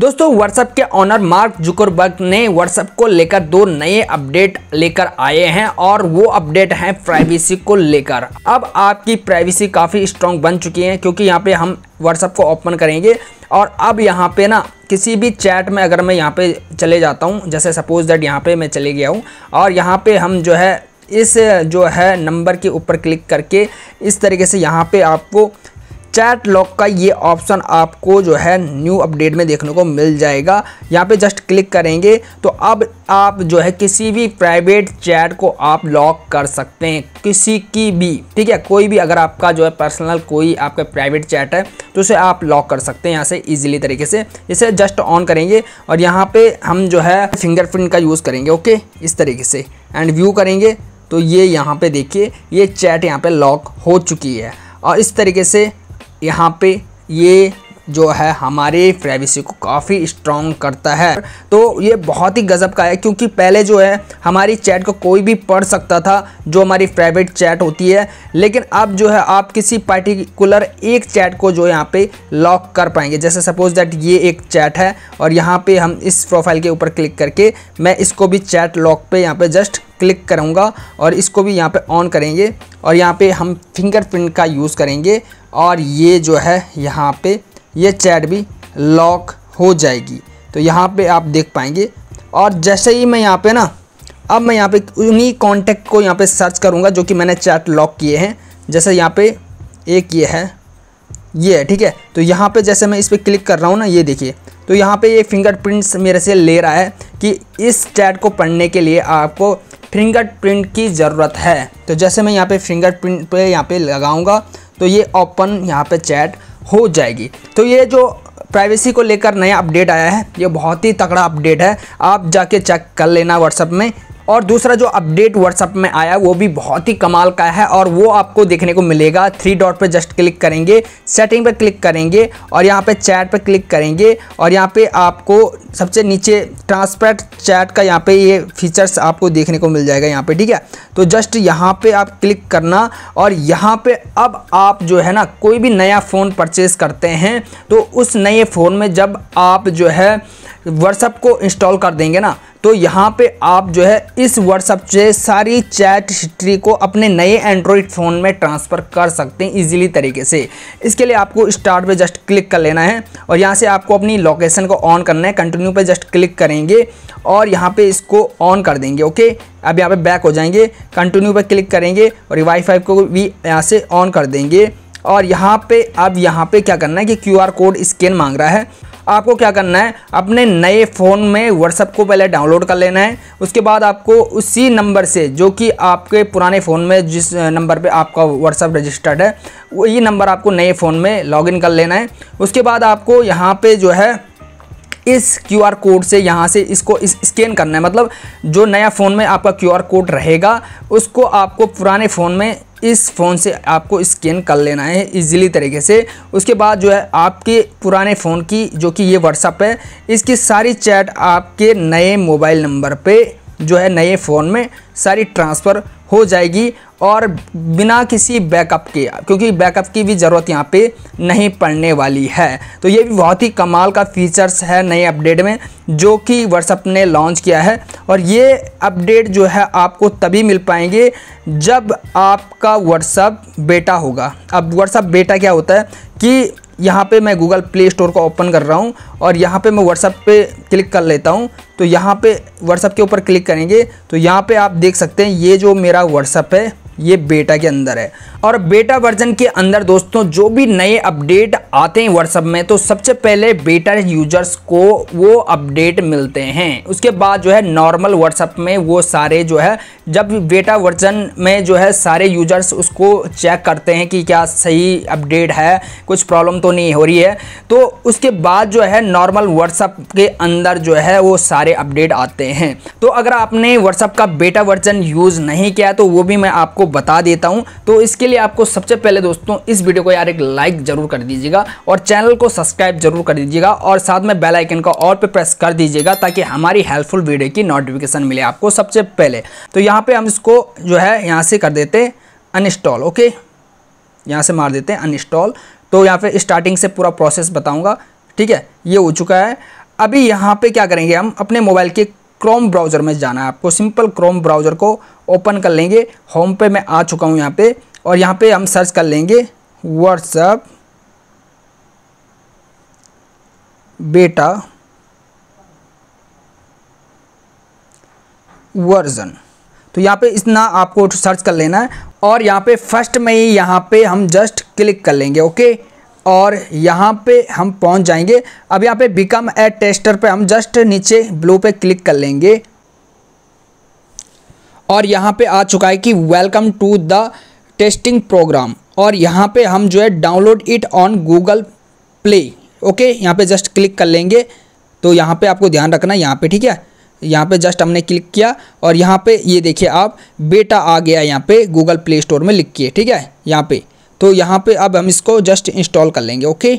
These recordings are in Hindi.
दोस्तों व्हाट्सएप के ऑनर मार्क जुकरबर्ग ने व्हाट्सएप को लेकर दो नए अपडेट लेकर आए हैं और वो अपडेट हैं प्राइवेसी को लेकर अब आपकी प्राइवेसी काफ़ी स्ट्रॉन्ग बन चुकी है क्योंकि यहाँ पे हम व्हाट्सएप को ओपन करेंगे और अब यहाँ पे ना किसी भी चैट में अगर मैं यहाँ पे चले जाता हूँ जैसे सपोज दैट यहाँ पे मैं चले गया हूँ और यहाँ पे हम जो है इस जो है नंबर के ऊपर क्लिक करके इस तरीके से यहाँ पे आपको चैट लॉक का ये ऑप्शन आपको जो है न्यू अपडेट में देखने को मिल जाएगा यहाँ पे जस्ट क्लिक करेंगे तो अब आप जो है किसी भी प्राइवेट चैट को आप लॉक कर सकते हैं किसी की भी ठीक है कोई भी अगर आपका जो है पर्सनल कोई आपका प्राइवेट चैट है तो उसे आप लॉक कर सकते हैं यहाँ से ईजिली तरीके से इसे जस्ट ऑन करेंगे और यहाँ पर हम जो है फिंगरप्रिंट का यूज़ करेंगे ओके इस तरीके से एंड व्यू करेंगे तो ये यहाँ पर देखिए ये चैट यहाँ पर लॉक हो चुकी है और इस तरीके से यहाँ पे ये जो है हमारे प्राइवेसी को काफ़ी स्ट्रॉन्ग करता है तो ये बहुत ही गज़ब का है क्योंकि पहले जो है हमारी चैट को कोई भी पढ़ सकता था जो हमारी प्राइवेट चैट होती है लेकिन अब जो है आप किसी पर्टिकुलर एक चैट को जो यहाँ पे लॉक कर पाएंगे जैसे सपोज दैट ये एक चैट है और यहाँ पे हम इस प्रोफाइल के ऊपर क्लिक करके मैं इसको भी चैट लॉक पे यहाँ पे जस्ट क्लिक करूँगा और इसको भी यहाँ पे ऑन करेंगे और यहाँ पे हम फिंगरप्रिंट का यूज़ करेंगे और ये जो है यहाँ पे ये चैट भी लॉक हो जाएगी तो यहाँ पे आप देख पाएंगे और जैसे ही मैं यहाँ पे ना अब मैं यहाँ पे उन्हीं कॉन्टैक्ट को यहाँ पे सर्च करूँगा जो कि मैंने चैट लॉक किए हैं जैसे यहाँ पे एक ये है ये है ठीक है तो यहाँ पे जैसे मैं इस पर क्लिक कर रहा हूँ ना ये देखिए तो यहाँ पे ये फिंगरप्रिंट्स मेरे से ले रहा है कि इस चैट को पढ़ने के लिए आपको फिंगरप्रिंट की ज़रूरत है तो जैसे मैं यहाँ पे फिंगरप्रिंट पे यहाँ पे लगाऊंगा तो ये ओपन यहाँ पे चैट हो जाएगी तो ये जो प्राइवेसी को लेकर नया अपडेट आया है ये बहुत ही तगड़ा अपडेट है आप जाके चेक कर लेना व्हाट्सअप में और दूसरा जो अपडेट व्हाट्सअप में आया वो भी बहुत ही कमाल का है और वो आपको देखने को मिलेगा थ्री डॉट पर जस्ट क्लिक करेंगे सेटिंग पर क्लिक करेंगे और यहाँ पर चैट पर क्लिक करेंगे और यहाँ पर आपको सबसे नीचे ट्रांसपेरेंट चैट का यहाँ पर ये फीचर्स आपको देखने को मिल जाएगा यहाँ पर ठीक है तो जस्ट यहाँ पर आप क्लिक करना और यहाँ पर अब आप जो है ना कोई भी नया फ़ोन परचेज़ करते हैं तो उस नए फ़ोन में जब आप जो है व्हाट्सअप को इंस्टॉल कर देंगे ना तो यहाँ पे आप जो है इस व्हाट्सअप से सारी चैट हिस्ट्री को अपने नए एंड्रॉयड फ़ोन में ट्रांसफ़र कर सकते हैं इजीली तरीके से इसके लिए आपको स्टार्ट पे जस्ट क्लिक कर लेना है और यहाँ से आपको अपनी लोकेशन को ऑन करना है कंटिन्यू पे जस्ट क्लिक करेंगे और यहाँ पे इसको ऑन कर देंगे ओके अब यहाँ पे बैक हो जाएंगे कंटिन्यू पर क्लिक करेंगे और वाईफाई को भी यहाँ से ऑन कर देंगे और यहाँ पर अब यहाँ पर क्या करना है कि क्यू कोड स्कैन मांग रहा है आपको क्या करना है अपने नए फ़ोन में व्हाट्सअप को पहले डाउनलोड कर लेना है उसके बाद आपको उसी नंबर से जो कि आपके पुराने फ़ोन में जिस नंबर पे आपका व्हाट्सअप रजिस्टर्ड है वही नंबर आपको नए फ़ोन में लॉगिन कर लेना है उसके बाद आपको यहाँ पे जो है इस क्यू आर कोड से यहाँ से इसको इस स्कैन करना है मतलब जो नया फ़ोन में आपका क्यू आर कोड रहेगा उसको आपको पुराने फ़ोन में इस फ़ोन से आपको स्कैन कर लेना है इजीली तरीके से उसके बाद जो है आपके पुराने फ़ोन की जो कि ये व्हाट्सअप है इसकी सारी चैट आपके नए मोबाइल नंबर पे जो है नए फ़ोन में सारी ट्रांसफ़र हो जाएगी और बिना किसी बैकअप के क्योंकि बैकअप की भी ज़रूरत यहाँ पे नहीं पड़ने वाली है तो ये भी बहुत ही कमाल का फीचर्स है नए अपडेट में जो कि व्हाट्सअप ने लॉन्च किया है और ये अपडेट जो है आपको तभी मिल पाएंगे जब आपका व्हाट्सअप बेटा होगा अब व्हाट्सअप बेटा क्या होता है कि यहाँ पे मैं गूगल प्ले स्टोर को ओपन कर रहा हूँ और यहाँ पे मैं व्हाट्सअप पे क्लिक कर लेता हूँ तो यहाँ पे व्हाट्सअप के ऊपर क्लिक करेंगे तो यहाँ पे आप देख सकते हैं ये जो मेरा व्हाट्सअप है ये बेटा के अंदर है और बेटा वर्जन के अंदर दोस्तों जो भी नए अपडेट आते हैं व्हाट्सअप में तो सबसे पहले बेटा यूजर्स को वो अपडेट मिलते हैं उसके बाद जो है नॉर्मल व्हाट्सअप में वो सारे जो है जब बेटा वर्जन में जो है सारे यूजर्स उसको चेक करते हैं कि क्या सही अपडेट है कुछ प्रॉब्लम तो नहीं हो रही है तो उसके बाद जो है नॉर्मल व्हाट्सअप के अंदर जो है वो सारे अपडेट आते हैं तो अगर आपने व्हाट्सअप का बेटा वर्जन यूज़ नहीं किया तो वो भी मैं आपको बता देता हूँ तो इसके लिए आपको सबसे पहले दोस्तों इस वीडियो को यार एक लाइक ज़रूर कर दीजिएगा और चैनल को सब्सक्राइब जरूर कर दीजिएगा और साथ में बेल आइकन का और पे प्रेस कर दीजिएगा ताकि हमारी हेल्पफुल वीडियो की नोटिफिकेशन मिले आपको सबसे पहले तो यहाँ पर हम इसको जो है यहाँ से कर देते हैं अनइंस्टॉल ओके यहाँ से मार देते हैं अनइंस्टॉल तो यहाँ पर स्टार्टिंग से पूरा प्रोसेस बताऊँगा ठीक है ये हो चुका है अभी यहाँ पे क्या करेंगे हम अपने मोबाइल के क्रोम ब्राउज़र में जाना है आपको सिंपल क्रोम ब्राउज़र को ओपन कर लेंगे होम पे मैं आ चुका हूँ यहाँ पे और यहाँ पे हम सर्च कर लेंगे व्हाट्सअप बेटा वर्जन तो यहाँ पे इतना आपको सर्च कर लेना है और यहाँ पे फर्स्ट में ही यहाँ पे हम जस्ट क्लिक कर लेंगे ओके और यहाँ पे हम पहुँच जाएंगे अब यहाँ पे बिकम ए टेस्टर पे हम जस्ट नीचे ब्लू पे क्लिक कर लेंगे और यहाँ पे आ चुका है कि welcome to the testing program और यहाँ पे हम जो है download it on Google Play okay यहाँ पे जस्ट क्लिक कर लेंगे तो यहाँ पे आपको ध्यान रखना यहाँ पे ठीक है यहाँ पे जस्ट हमने क्लिक किया और यहाँ पे ये देखिए आप बेटा आ गया यहाँ पे गूगल प्ले स्टोर में लिख के ठीक है यहाँ पे तो यहाँ पे अब हम इसको जस्ट इंस्टॉल कर लेंगे ओके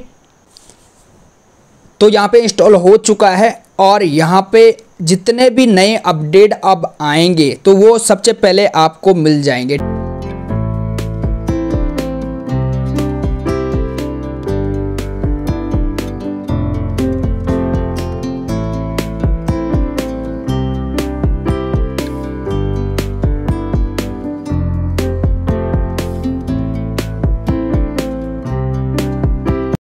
तो यहाँ पे इंस्टॉल हो चुका है और यहाँ पे जितने भी नए अपडेट अब आएंगे तो वो सबसे पहले आपको मिल जाएंगे